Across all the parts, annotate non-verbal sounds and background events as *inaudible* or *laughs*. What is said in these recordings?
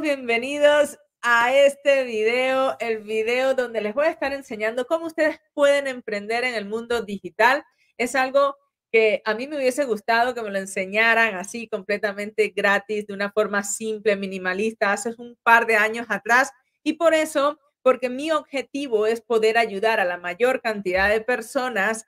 bienvenidos a este video, el video donde les voy a estar enseñando cómo ustedes pueden emprender en el mundo digital. Es algo que a mí me hubiese gustado que me lo enseñaran así completamente gratis, de una forma simple, minimalista, hace un par de años atrás. Y por eso, porque mi objetivo es poder ayudar a la mayor cantidad de personas,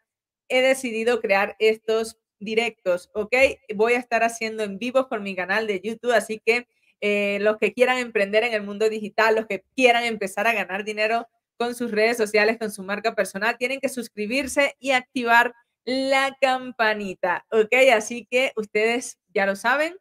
he decidido crear estos directos, ¿ok? Voy a estar haciendo en vivo por mi canal de YouTube, así que eh, los que quieran emprender en el mundo digital, los que quieran empezar a ganar dinero con sus redes sociales, con su marca personal, tienen que suscribirse y activar la campanita, ¿ok? Así que ustedes ya lo saben,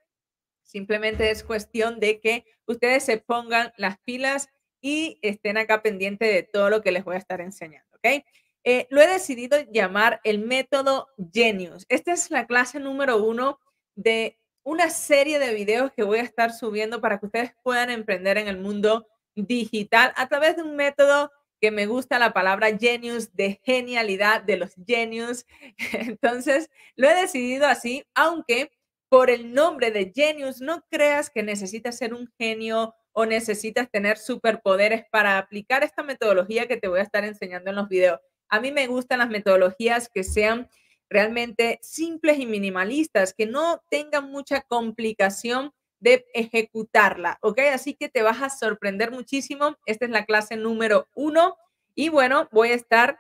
simplemente es cuestión de que ustedes se pongan las pilas y estén acá pendiente de todo lo que les voy a estar enseñando, ¿ok? Eh, lo he decidido llamar el método Genius. Esta es la clase número uno de una serie de videos que voy a estar subiendo para que ustedes puedan emprender en el mundo digital a través de un método que me gusta la palabra genius, de genialidad, de los genius. *laughs* Entonces, lo he decidido así, aunque por el nombre de genius no creas que necesitas ser un genio o necesitas tener superpoderes para aplicar esta metodología que te voy a estar enseñando en los videos. A mí me gustan las metodologías que sean realmente simples y minimalistas, que no tengan mucha complicación de ejecutarla, ¿ok? Así que te vas a sorprender muchísimo. Esta es la clase número uno y bueno, voy a estar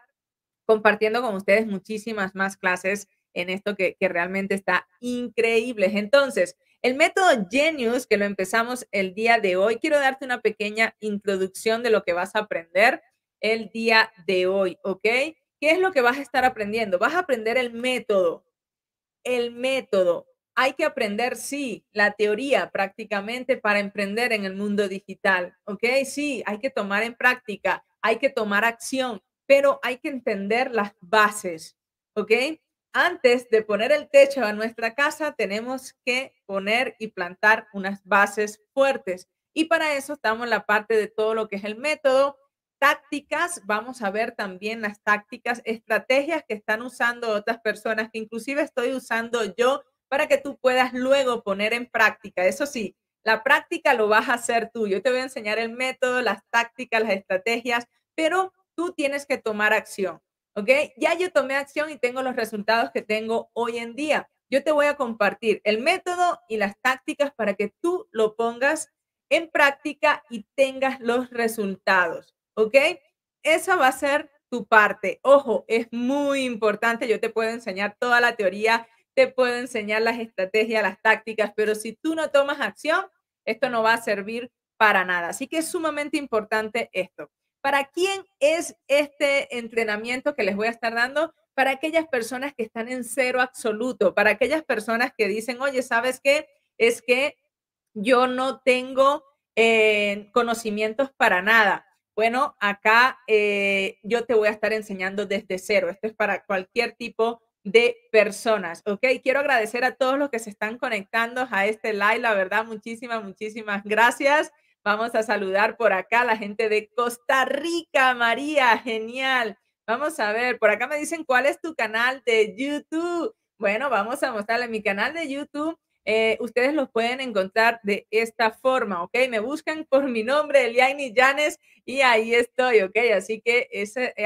compartiendo con ustedes muchísimas más clases en esto que, que realmente está increíble. Entonces, el método Genius, que lo empezamos el día de hoy, quiero darte una pequeña introducción de lo que vas a aprender el día de hoy, ¿ok? ¿Qué es lo que vas a estar aprendiendo? Vas a aprender el método. El método. Hay que aprender, sí, la teoría prácticamente para emprender en el mundo digital. ¿Ok? Sí, hay que tomar en práctica, hay que tomar acción, pero hay que entender las bases. ¿Ok? Antes de poner el techo a nuestra casa, tenemos que poner y plantar unas bases fuertes. Y para eso estamos en la parte de todo lo que es el método, tácticas, vamos a ver también las tácticas, estrategias que están usando otras personas, que inclusive estoy usando yo para que tú puedas luego poner en práctica. Eso sí, la práctica lo vas a hacer tú. Yo te voy a enseñar el método, las tácticas, las estrategias, pero tú tienes que tomar acción. ¿Ok? Ya yo tomé acción y tengo los resultados que tengo hoy en día. Yo te voy a compartir el método y las tácticas para que tú lo pongas en práctica y tengas los resultados. ¿ok? Esa va a ser tu parte. Ojo, es muy importante, yo te puedo enseñar toda la teoría, te puedo enseñar las estrategias, las tácticas, pero si tú no tomas acción, esto no va a servir para nada. Así que es sumamente importante esto. ¿Para quién es este entrenamiento que les voy a estar dando? Para aquellas personas que están en cero absoluto, para aquellas personas que dicen, oye, ¿sabes qué? Es que yo no tengo eh, conocimientos para nada bueno, acá eh, yo te voy a estar enseñando desde cero. Esto es para cualquier tipo de personas, ¿ok? Quiero agradecer a todos los que se están conectando a este live, la verdad, muchísimas, muchísimas gracias. Vamos a saludar por acá a la gente de Costa Rica, María, genial. Vamos a ver, por acá me dicen cuál es tu canal de YouTube. Bueno, vamos a mostrarle mi canal de YouTube. Eh, ustedes los pueden encontrar de esta forma, ¿ok? Me buscan por mi nombre, Eliani Llanes, y ahí estoy, ¿ok? Así que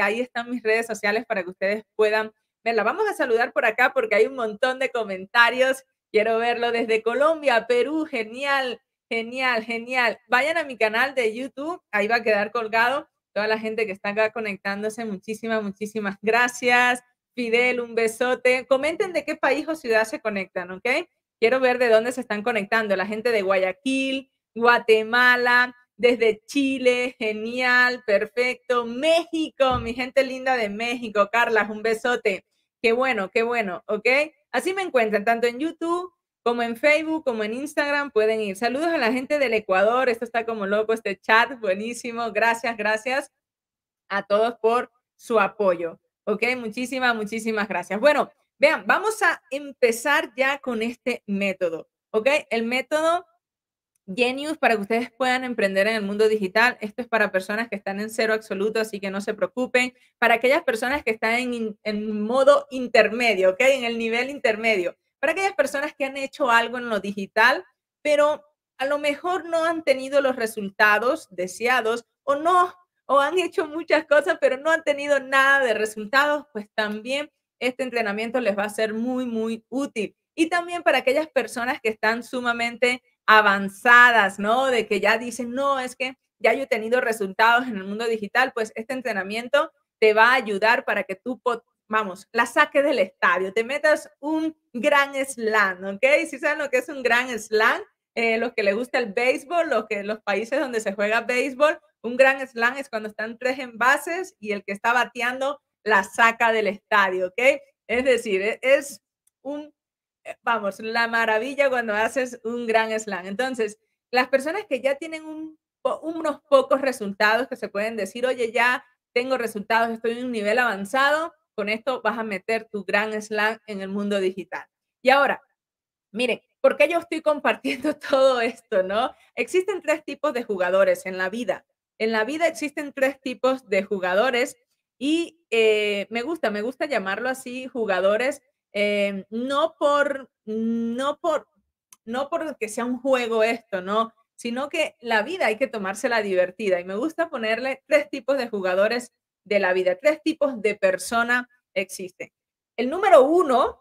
ahí están mis redes sociales para que ustedes puedan verla. Vamos a saludar por acá porque hay un montón de comentarios. Quiero verlo desde Colombia, Perú, genial, genial, genial. Vayan a mi canal de YouTube, ahí va a quedar colgado. Toda la gente que está acá conectándose, muchísimas, muchísimas gracias. Fidel, un besote. Comenten de qué país o ciudad se conectan, ¿ok? Quiero ver de dónde se están conectando la gente de Guayaquil, Guatemala, desde Chile, genial, perfecto. México, mi gente linda de México, Carla, un besote. Qué bueno, qué bueno, ¿ok? Así me encuentran tanto en YouTube como en Facebook, como en Instagram, pueden ir. Saludos a la gente del Ecuador, esto está como loco, este chat, buenísimo. Gracias, gracias a todos por su apoyo, ¿ok? Muchísimas, muchísimas gracias. Bueno, Vean, vamos a empezar ya con este método, ¿ok? El método Genius para que ustedes puedan emprender en el mundo digital. Esto es para personas que están en cero absoluto, así que no se preocupen. Para aquellas personas que están en, modo intermedio, ¿ok? En el nivel intermedio. Para aquellas personas que han hecho algo en lo digital, pero a lo mejor no han tenido los resultados deseados o no, o han hecho muchas cosas, pero no han tenido nada de resultados, pues también este entrenamiento les va a ser muy, muy útil. Y también para aquellas personas que están sumamente avanzadas, ¿no? De que ya dicen, no, es que ya yo he tenido resultados en el mundo digital, pues este entrenamiento te va a ayudar para que tú, vamos, la saques del estadio, te metas un gran slam, ¿ok? Si saben lo que es un gran slam, eh, los que les gusta el béisbol, los que los países donde se juega béisbol, un gran slam es cuando están tres envases y el que está bateando la saca del estadio, ¿ok? Es decir, e-, es un, eh, vamos, la maravilla cuando haces un gran slam. Entonces, las personas que ya tienen unos pocos resultados que se pueden decir, oye, ya tengo resultados, estoy en un nivel avanzado, con esto vas a meter tu gran slam en el mundo digital. Y ahora, miren, ¿por qué yo estoy compartiendo *laughs* todo esto, no? Existen tres tipos de jugadores en la vida. En la vida existen tres tipos de jugadores y eh, me gusta, me gusta llamarlo así, jugadores, eh, no por, no por, no que sea un juego esto, ¿no? Sino que la vida hay que tomársela divertida. Y me gusta ponerle tres tipos de jugadores de la vida, tres tipos de persona existen. El número uno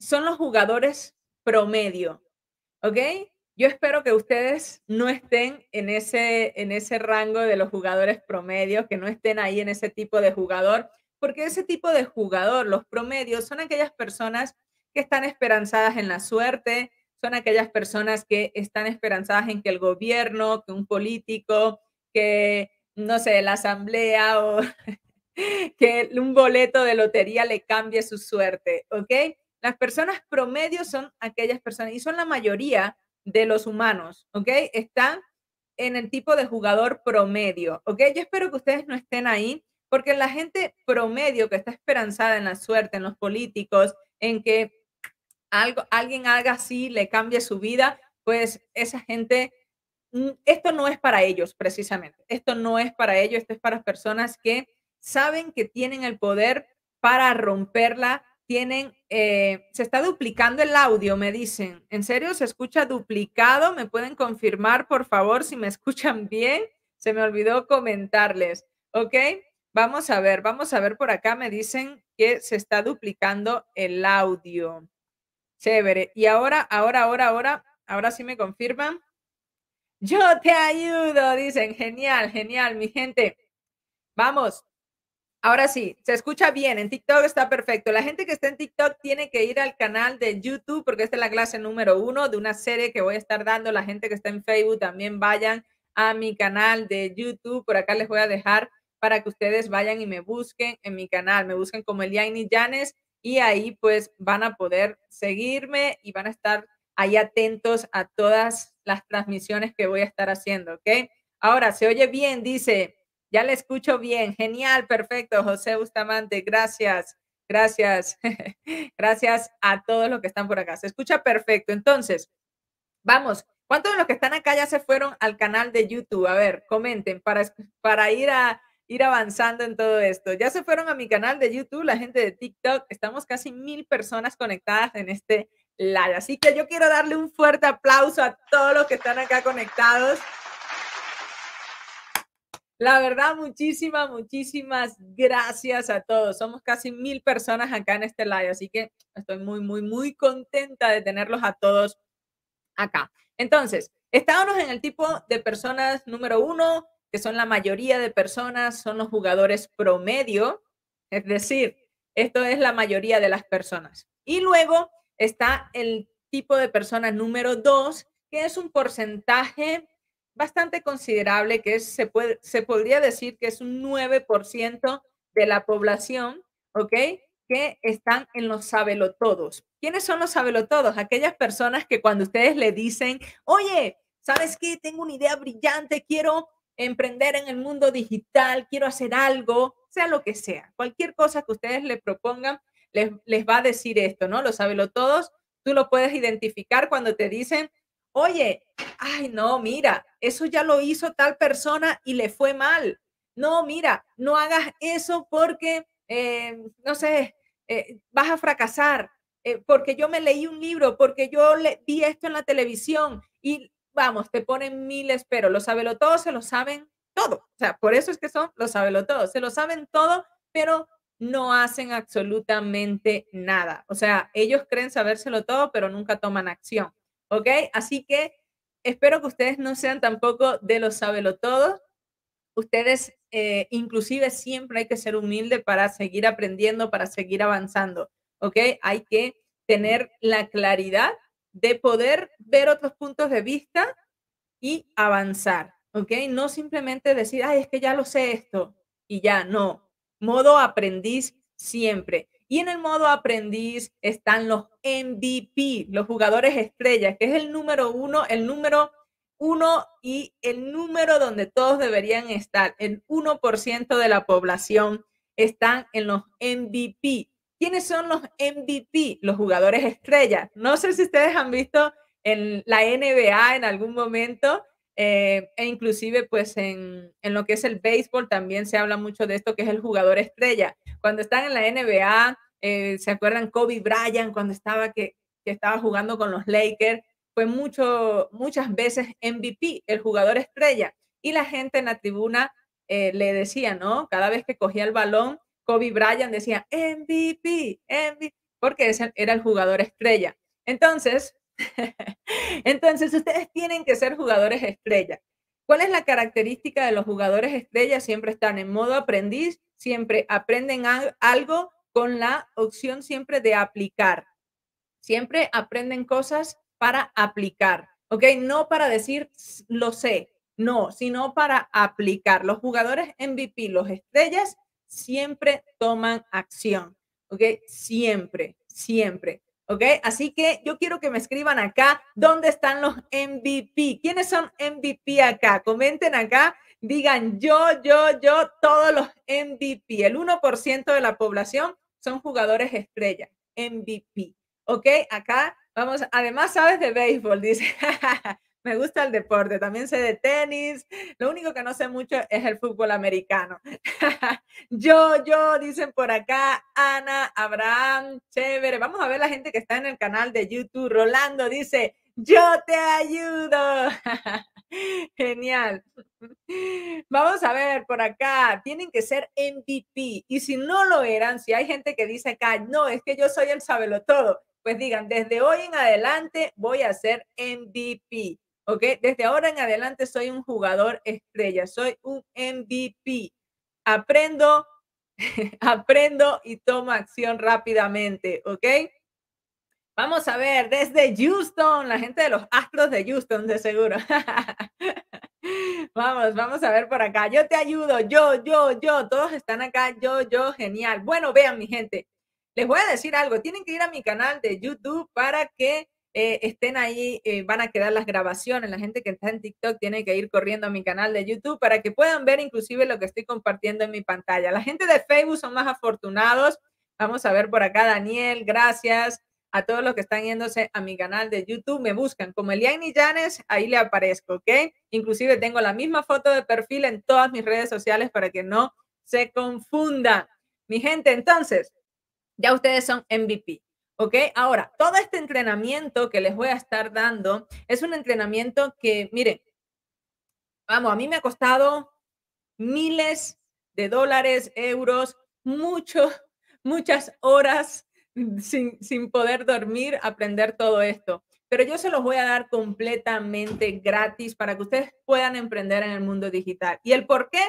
son los jugadores promedio, ¿ok? Yo espero que ustedes no estén en ese, en ese rango de los jugadores promedios, que no estén ahí en ese tipo de jugador, porque ese tipo de jugador, los promedios, son aquellas personas que están esperanzadas en la suerte, son aquellas personas que están esperanzadas en que el gobierno, que un político, que, no sé, la asamblea o *laughs* que un boleto de lotería le cambie su suerte, ¿ok? Las personas promedios son aquellas personas, y son la mayoría de los humanos, ¿ok? Está en el tipo de jugador promedio, ¿ok? Yo espero que ustedes no estén ahí, porque la gente promedio que está esperanzada en la suerte, en los políticos, en que algo, alguien haga así, le cambie su vida, pues esa gente, mm, esto no es para ellos precisamente, esto no es para ellos, esto es para personas que saben que tienen el poder para romperla tienen, eh, se está duplicando el audio, me dicen. ¿En serio se escucha duplicado? ¿Me pueden confirmar, por favor, si me *laughs* escuchan bien? Se me olvidó comentarles, ¿ok? Vamos a ver, vamos a ver por acá, me dicen que se está duplicando el audio. Chévere. Y ahora, ahora, ahora, ahora, ahora sí me confirman. Yo te ayudo, dicen. Genial, genial, mi gente. Vamos, Ahora sí, se escucha bien, en TikTok está perfecto. La gente que está en TikTok tiene que ir al canal de YouTube porque esta es la clase número uno de una serie que voy a estar dando. La gente que está en Facebook también vayan a mi canal de YouTube. Por acá les voy a dejar para que ustedes vayan y me busquen en mi canal. Me busquen como Eliani Janes y ahí pues van a poder seguirme y van a estar ahí atentos a todas las transmisiones que voy a estar haciendo, Ahora, se oye bien, dice ya le escucho bien. Genial, perfecto, José Bustamante. Gracias, gracias, *laughs* gracias a todos los que están por acá. Se escucha perfecto. Entonces, vamos. ¿Cuántos de los que están acá ya se fueron al canal de YouTube? A ver, comenten para, para ir, a, ir avanzando en todo esto. Ya se fueron a mi canal de YouTube, la gente de TikTok. Estamos casi mil personas conectadas en este live. Así que yo quiero darle un fuerte aplauso a todos los que están acá conectados. La verdad, muchísimas, muchísimas gracias a todos. Somos casi mil personas acá en este live, así que estoy muy, muy, muy contenta de tenerlos a todos acá. Entonces, estábamos en el tipo de personas número uno, que son la mayoría de personas, son los jugadores promedio, es decir, esto es la mayoría de las personas. Y luego está el tipo de personas número dos, que es un porcentaje bastante considerable, que se, se podría decir que es un 9% de la población, ¿ok? Que están en los sabelotodos. ¿Quiénes son los sabelotodos? Aquellas personas que cuando ustedes le dicen, oye, ¿sabes qué? Tengo una idea brillante, quiero emprender en el mundo digital, quiero hacer algo, sea lo que sea, cualquier cosa que ustedes le propongan, les, va a decir esto, ¿no? Lo sabelotodos, tú lo puedes identificar cuando te dicen, Oye, ay, no, mira, eso ya lo hizo tal persona y le fue mal. No, mira, no hagas eso porque, eh, no sé, eh, vas a fracasar, eh, porque yo me leí un libro, porque yo le, vi esto en la televisión y vamos, te ponen miles, pero lo lo todo, se lo saben todo. O sea, por eso es que son lo lo todo, se lo saben todo, pero no hacen absolutamente nada. O sea, ellos creen sabérselo todo, pero nunca toman acción. ¿ok? Así que espero que ustedes no sean tampoco de los sabelotodos. Ustedes, eh, inclusive, siempre hay que ser humilde para seguir aprendiendo, para seguir avanzando, ¿ok? Hay que tener la claridad de poder ver otros puntos de vista y avanzar, ¿ok? No simplemente decir, ay, es que ya lo sé esto y ya, no. Modo aprendiz siempre. Y en el modo aprendiz están los MVP, los jugadores estrellas, que es el número uno, el número uno y el número donde todos deberían estar. El 1% de la población están en los MVP. ¿Quiénes son los MVP? Los jugadores estrellas. No sé si ustedes han visto en la NBA en algún momento eh, e inclusive pues en, lo que es el béisbol también se habla mucho de esto que es el jugador estrella. Cuando están en la NBA, eh, ¿se acuerdan Kobe Bryant cuando estaba que, estaba jugando con los Lakers? Fue mucho, muchas veces MVP, el jugador estrella. Y la gente en la tribuna eh, le decía, ¿no? Cada vez que cogía el balón, Kobe Bryant decía MVP, MVP, porque ese era el jugador estrella. Entonces, *laughs* Entonces, ustedes tienen que ser jugadores estrella. ¿Cuál es la característica de los jugadores estrella? Siempre están en modo aprendiz, siempre aprenden algo con la opción siempre de aplicar. Siempre aprenden cosas para aplicar, ¿ok? No para decir lo sé, no, sino para aplicar. Los jugadores MVP, los estrellas, siempre toman acción, ¿ok? Siempre, siempre. ¿ok? Así que yo quiero que me escriban acá dónde están los MVP. ¿Quiénes son MVP acá? Comenten acá, digan yo, yo, yo, todos los MVP. El 1% de la población son jugadores estrella, MVP, ¿ok? Acá vamos, además sabes de béisbol, dice. *laughs* me gusta el deporte, también sé de tenis, lo único que no sé mucho es el fútbol americano. *laughs* yo, yo, dicen por acá, Ana, Abraham, chévere. Vamos a ver la gente que está en el canal de YouTube. Rolando dice, yo te ayudo. *laughs* Genial. Vamos a ver por acá. Tienen que ser MVP. Y si no lo eran, si hay gente que dice acá, no, es que yo soy el sabelotodo, pues digan, desde hoy en adelante voy a ser MVP. ¿ok? Desde ahora en adelante soy un jugador estrella, soy un MVP. Aprendo, *laughs* aprendo y tomo acción rápidamente, ¿ok? Vamos a ver, desde Houston, la gente de los Astros de Houston, de seguro. *laughs* vamos, vamos a ver por acá. Yo te ayudo, yo, yo, yo, todos están acá, yo, yo, genial. Bueno, vean mi gente, les voy a decir algo, tienen que ir a mi canal de YouTube para que eh, estén ahí, eh, van a quedar las grabaciones. La gente que está en TikTok tiene que ir corriendo a mi canal de YouTube para que puedan ver inclusive lo que estoy compartiendo en mi pantalla. La gente de Facebook son más afortunados. Vamos a ver por acá, Daniel, gracias a todos los que están yéndose a mi canal de YouTube, me buscan como y Llanes, ahí le aparezco, ¿ok? Inclusive tengo la misma foto de perfil en todas mis redes sociales para que no se confunda. Mi gente, entonces, ya ustedes son MVP. ¿Ok? Ahora, todo este entrenamiento que les voy a estar dando es un entrenamiento que, mire, vamos, a mí me ha costado miles de dólares, euros, mucho, *laughs* muchas horas sin, sin poder dormir, aprender todo esto. Pero yo se los voy a dar completamente gratis para que ustedes puedan emprender en el mundo digital. ¿Y el por qué?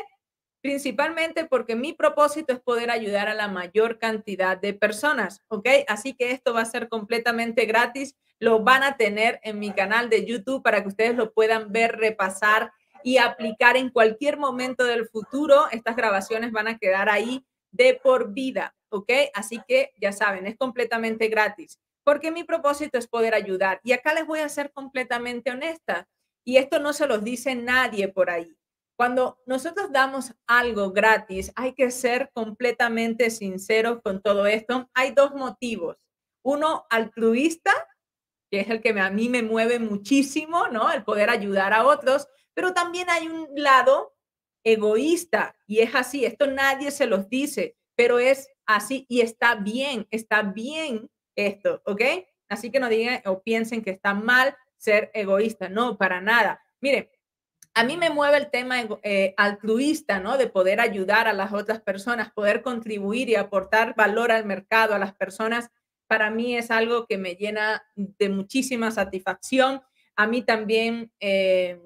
principalmente porque mi propósito es poder ayudar a la mayor cantidad de personas, ¿ok? Así que esto va a ser completamente gratis, lo van a tener en mi canal de YouTube para que ustedes lo puedan ver, repasar y aplicar en cualquier momento del futuro. Estas grabaciones van a quedar ahí de por vida, ¿ok? Así que ya saben, es completamente gratis, porque mi propósito es poder ayudar. Y acá les voy a ser completamente honesta, y esto no se los dice nadie por ahí. Cuando nosotros damos algo gratis, hay que ser completamente sinceros con todo esto. Hay dos motivos. Uno, altruista, que es el que a mí me mueve muchísimo, ¿no? El poder ayudar a otros, pero también hay un lado egoísta y es así, esto nadie se los dice, pero es así y está bien, está bien esto, ¿ok? Así que no digan o piensen que está mal ser egoísta, no, para nada. Mire a mí me mueve el tema eh, altruista, ¿no? De poder ayudar a las otras personas, poder contribuir y aportar valor al mercado, a las personas, para mí es algo que me llena de muchísima satisfacción. A mí también eh,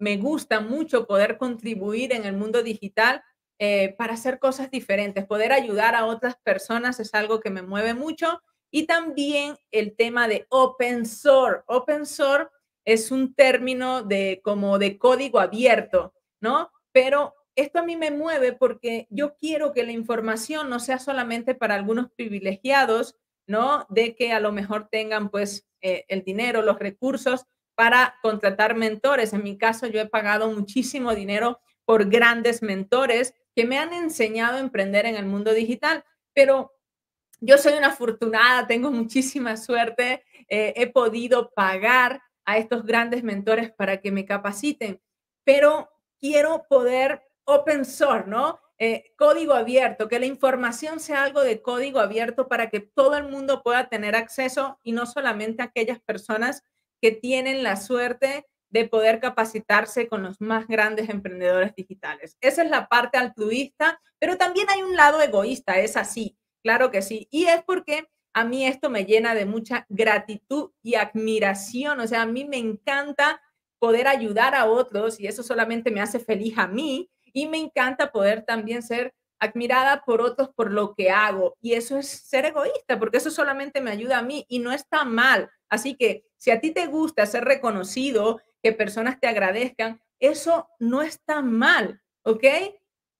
me gusta mucho poder contribuir en el mundo digital eh, para hacer cosas diferentes, poder ayudar a otras personas es algo que me mueve mucho. Y también el tema de open source. Open source es un término de como de código abierto, ¿no? Pero esto a mí me mueve porque yo quiero que la información no sea solamente para algunos privilegiados, ¿no? De que a lo mejor tengan pues eh, el dinero, los recursos para contratar mentores. En mi caso, yo he pagado muchísimo dinero por grandes mentores que me han enseñado a emprender en el mundo digital, pero yo soy una afortunada, tengo muchísima suerte, eh, he podido pagar a estos grandes mentores para que me capaciten, pero quiero poder open source, ¿no? Eh, código abierto, que la información sea algo de código abierto para que todo el mundo pueda tener acceso y no solamente aquellas personas que tienen la suerte de poder capacitarse con los más grandes emprendedores digitales. Esa es la parte altruista, pero también hay un lado egoísta, es así, claro que sí. Y es porque a mí esto me llena de mucha gratitud y admiración. O sea, a mí me encanta poder ayudar a otros y eso solamente me hace feliz a mí. Y me encanta poder también ser admirada por otros por lo que hago. Y eso es ser egoísta, porque eso solamente me ayuda a mí y no está mal. Así que si a ti te gusta ser reconocido, que personas te agradezcan, eso no está mal, ¿ok?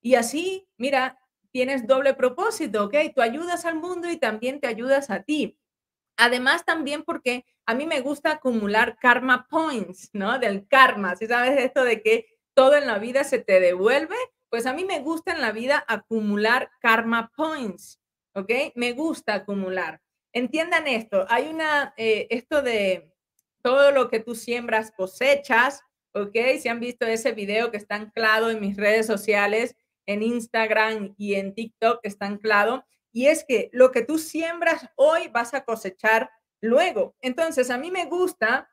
Y así, mira, tienes doble propósito, ¿ok? Tú ayudas al mundo y también te ayudas a ti. Además, también porque a mí me gusta acumular karma points, ¿no? Del karma, si sabes esto de que todo en la vida se te devuelve, pues a mí me gusta en la vida acumular karma points, ¿ok? Me gusta acumular. Entiendan esto, hay una, eh, esto de todo lo que tú siembras cosechas, ¿ok? Si han visto ese video que está anclado en mis redes sociales, en Instagram y en TikTok está anclado, y es que lo que tú siembras hoy vas a cosechar luego. Entonces, a mí me gusta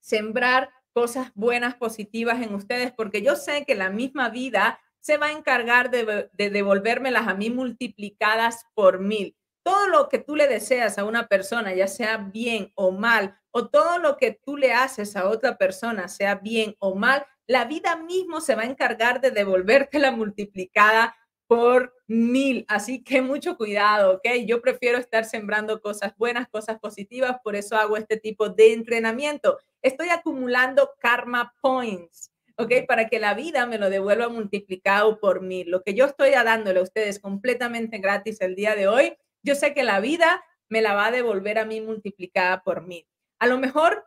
sembrar cosas buenas, positivas en ustedes, porque yo sé que la misma vida se va a encargar de, de, devolvérmelas a mí multiplicadas por mil. Todo lo que tú le deseas a una persona, ya sea bien o mal, o todo lo que tú le haces a otra persona, sea bien o mal, la vida mismo se va a encargar de devolverte la multiplicada por mil. Así que mucho cuidado, ¿ok? Yo prefiero estar sembrando cosas buenas, cosas positivas, por eso hago este tipo de entrenamiento. Estoy acumulando karma points, ¿ok? Para que la vida me lo devuelva multiplicado por mil. Lo que yo estoy dándole a ustedes completamente gratis el día de hoy, yo sé que la vida me la va a devolver a mí multiplicada por mil. A lo mejor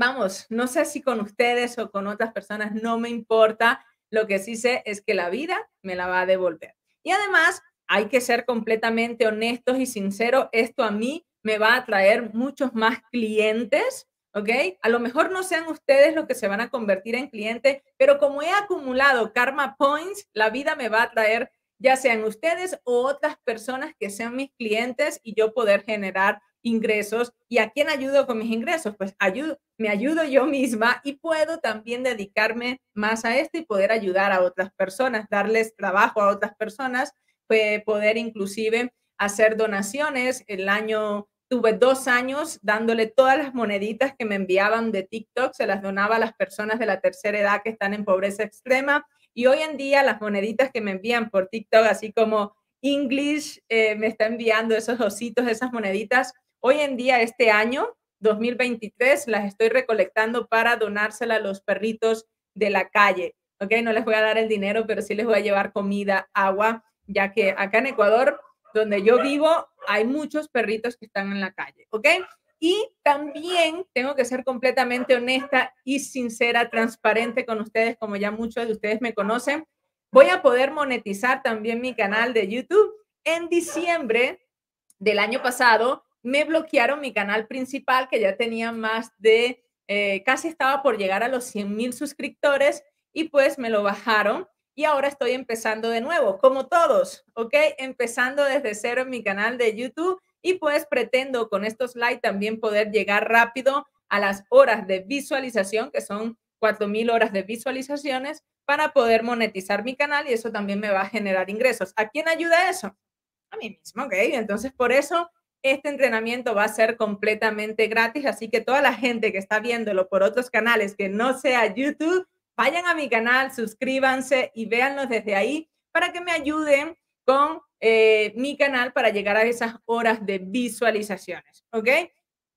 vamos, no sé si con ustedes o con otras personas, no me importa. Lo que sí sé es que la vida me la va a devolver. Y además, hay que ser completamente honestos y sinceros. Esto a mí me va a traer muchos más clientes, ¿ok? A lo mejor no sean ustedes los que se van a convertir en clientes, pero como he acumulado karma points, la vida me va a traer ya sean ustedes o otras personas que sean mis clientes y yo poder generar ingresos y a quién ayudo con mis ingresos. Pues ayudo, me ayudo yo misma y puedo también dedicarme más a esto y poder ayudar a otras personas, darles trabajo a otras personas, eh, poder inclusive hacer donaciones. El año, tuve dos años dándole todas las moneditas que me enviaban de TikTok, se las donaba a las personas de la tercera edad que están en pobreza extrema. Y hoy en día las moneditas que me envían por TikTok, así como English eh, me está enviando esos ositos, esas moneditas, Hoy en día, este año 2023, las estoy recolectando para donárselas a los perritos de la calle. ¿Ok? No les voy a dar el dinero, pero sí les voy a llevar comida, agua, ya que acá en Ecuador, donde yo vivo, hay muchos perritos que están en la calle. ¿Ok? Y también tengo que ser completamente honesta y sincera, transparente con ustedes, como ya muchos de ustedes me conocen. Voy a poder monetizar también mi canal de YouTube. En diciembre del año pasado me bloquearon mi canal principal, que ya tenía más de, eh, casi estaba por llegar a los 100,000 suscriptores y pues me lo bajaron y ahora estoy empezando de nuevo, como todos, ¿ok? Empezando desde cero en mi canal de YouTube y pues pretendo con estos likes también poder llegar rápido a las horas de visualización, que son 4.000 horas de visualizaciones, para poder monetizar mi canal y eso también me va a generar ingresos. ¿A quién ayuda eso? A mí mismo, ¿ok? Entonces, por eso este entrenamiento va a ser completamente gratis, así que toda la gente que está viéndolo por otros canales que no sea YouTube, vayan a mi canal, suscríbanse y véanlo desde ahí para que me ayuden con eh, mi canal para llegar a esas horas de visualizaciones, ¿ok?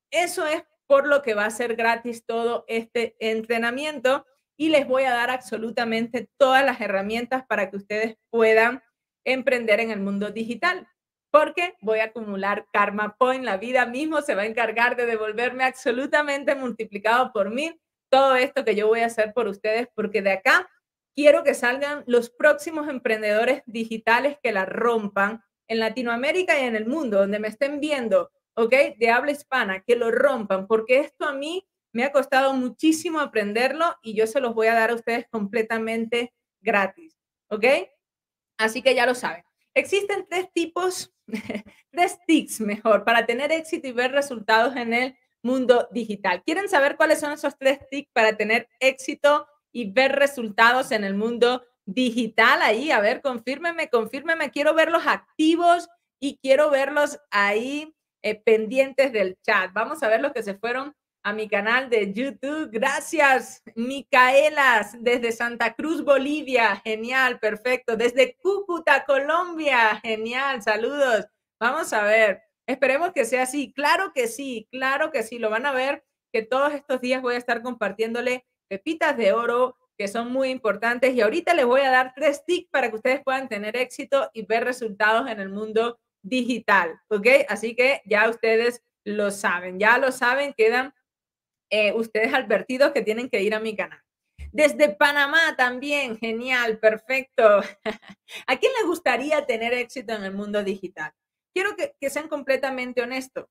Eso es por lo que va a ser gratis todo este entrenamiento y les voy a dar absolutamente todas las herramientas para que ustedes puedan emprender en el mundo digital porque voy a acumular karma point, la vida mismo se va a encargar de devolverme absolutamente multiplicado por mil todo esto que yo voy a hacer por ustedes, porque de acá quiero que salgan los próximos emprendedores digitales que la rompan en Latinoamérica y en el mundo, donde me estén viendo, ¿ok? De habla hispana, que lo rompan, porque esto a mí me ha costado muchísimo aprenderlo y yo se los voy a dar a ustedes completamente gratis, ¿ok? Así que ya lo saben. Existen tres tipos Tres *laughs* sticks mejor, para tener éxito y ver resultados en el mundo digital. ¿Quieren saber cuáles son esos tres tips para tener éxito y ver resultados en el mundo digital? Ahí, a ver, confírmeme, confírmeme, quiero verlos activos y quiero verlos ahí eh, pendientes del chat. Vamos a ver los que se fueron a mi canal de YouTube. Gracias, Micaelas, desde Santa Cruz, Bolivia. Genial, perfecto. Desde Cúcuta, Colombia. Genial, saludos. Vamos a ver. Esperemos que sea así. Claro que sí, claro que sí. Lo van a ver que todos estos días voy a estar compartiéndole pepitas de oro que son muy importantes. Y ahorita les voy a dar tres tips para que ustedes puedan tener éxito y ver resultados en el mundo digital. ¿Ok? Así que ya ustedes lo saben, ya lo saben, quedan eh, ustedes *laughs* advertidos que tienen que ir a mi canal. Desde Panamá también, genial, perfecto. *laughs* ¿A quién le gustaría tener éxito en el mundo digital? Quiero que, sean completamente honestos.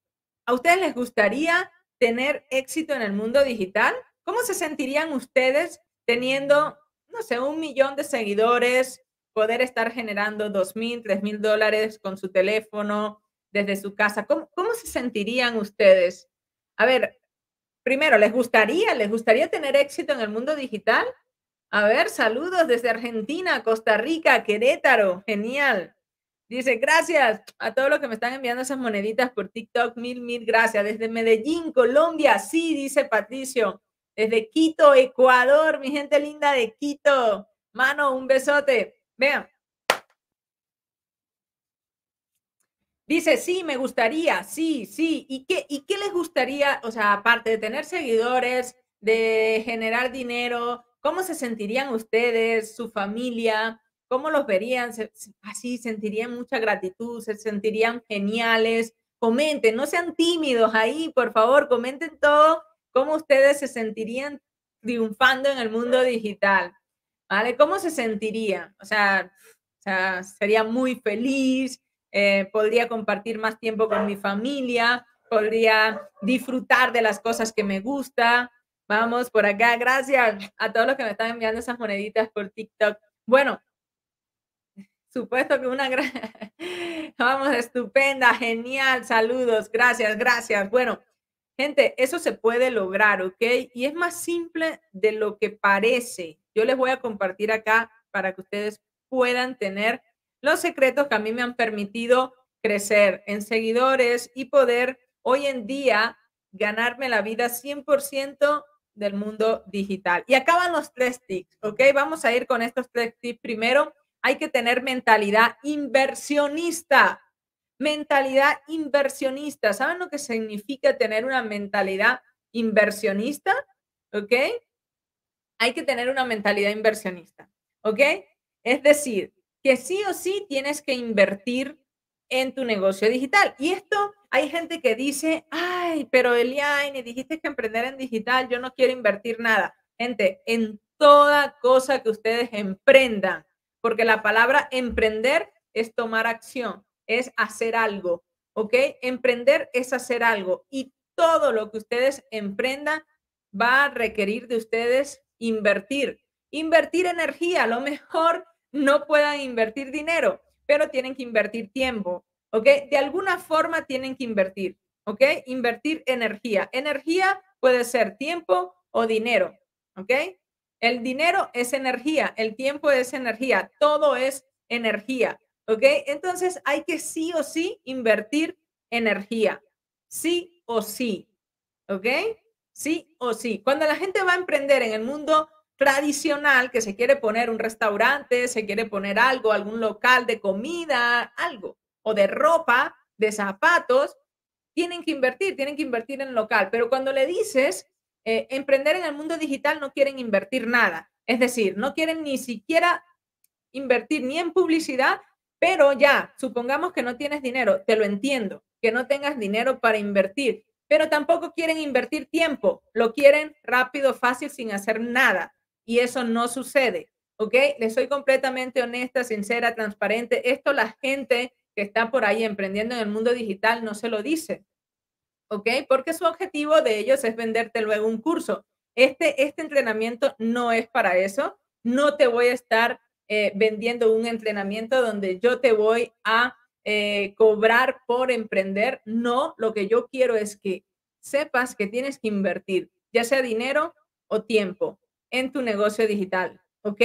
¿A ustedes les gustaría tener éxito en el mundo digital? ¿Cómo se sentirían ustedes teniendo, no sé, un millón de seguidores, poder estar generando dos mil, tres mil dólares con su teléfono desde su casa? ¿Cómo, ¿Cómo se sentirían ustedes? A ver, primero, ¿les gustaría? ¿Les gustaría tener éxito en el mundo digital? A ver, saludos desde Argentina, Costa Rica, Querétaro, genial. Dice, gracias a todos los que me están enviando esas moneditas por TikTok, mil, mil gracias. Desde Medellín, Colombia, sí, dice Patricio. Desde Quito, Ecuador, mi gente linda de Quito. Mano, un besote. Vean, Dice, sí, me gustaría, sí, sí. ¿Y qué, ¿Y qué les gustaría, o sea, aparte de tener seguidores, de generar dinero, cómo se sentirían ustedes, su familia, cómo los verían? así sentirían mucha gratitud, se sentirían geniales. Comenten, no sean tímidos ahí, por favor, comenten todo, cómo ustedes se sentirían triunfando en el mundo digital. ¿Vale? ¿Cómo se sentirían? O sea, o sea sería muy feliz, eh, podría compartir más tiempo con mi familia, podría disfrutar de las cosas que me gusta. Vamos por acá. Gracias a todos los que me están enviando esas moneditas por TikTok. Bueno, supuesto que una gran... *laughs* Vamos, estupenda, genial. Saludos, gracias, gracias. Bueno, gente, eso se puede lograr, ¿ok? Y es más simple de lo que parece. Yo les voy a compartir acá para que ustedes puedan tener los secretos que a mí me han permitido crecer en seguidores y poder hoy en día ganarme la vida 100% del mundo digital. Y acaban los tres tips, ¿ok? Vamos a ir con estos tres tips. Primero, hay que tener mentalidad inversionista. Mentalidad inversionista. ¿Saben lo que significa tener una mentalidad inversionista? ¿Ok? Hay que tener una mentalidad inversionista. ¿Ok? Es decir, que sí o sí tienes que invertir en tu negocio digital. Y esto hay gente que dice, ay, pero Eliane, dijiste que emprender en digital, yo no quiero invertir nada. Gente, en toda cosa que ustedes emprendan, porque la palabra emprender es tomar acción, es hacer algo, ¿ok? Emprender es hacer algo y todo lo que ustedes emprendan va a requerir de ustedes invertir. Invertir energía, lo mejor no puedan invertir dinero, pero tienen que invertir tiempo, ¿ok? De alguna forma tienen que invertir, ¿ok? Invertir energía. Energía puede ser tiempo o dinero, ¿ok? El dinero es energía, el tiempo es energía, todo es energía, ¿ok? Entonces hay que sí o sí invertir energía, sí o sí, ¿ok? Sí o sí. Cuando la gente va a emprender en el mundo tradicional que se quiere poner un restaurante, se quiere poner algo, algún local de comida, algo, o de ropa, de zapatos, tienen que invertir, tienen que invertir en local. Pero cuando le dices eh, emprender en el mundo digital, no quieren invertir nada. Es decir, no quieren ni siquiera invertir ni en publicidad, pero ya, supongamos que no tienes dinero, te lo entiendo, que no tengas dinero para invertir, pero tampoco quieren invertir tiempo, lo quieren rápido, fácil, sin hacer nada y eso no sucede. ¿Ok? Le soy completamente honesta, sincera, transparente. Esto la gente que está por ahí emprendiendo en el mundo digital no se lo dice. ¿Ok? Porque su objetivo de ellos es venderte luego un curso. Este, este entrenamiento no es para eso. No te voy a estar eh, vendiendo un entrenamiento donde yo te voy a eh, cobrar por emprender. No, lo que yo quiero es que sepas que tienes que invertir, ya sea dinero o tiempo en tu negocio digital, ¿ok?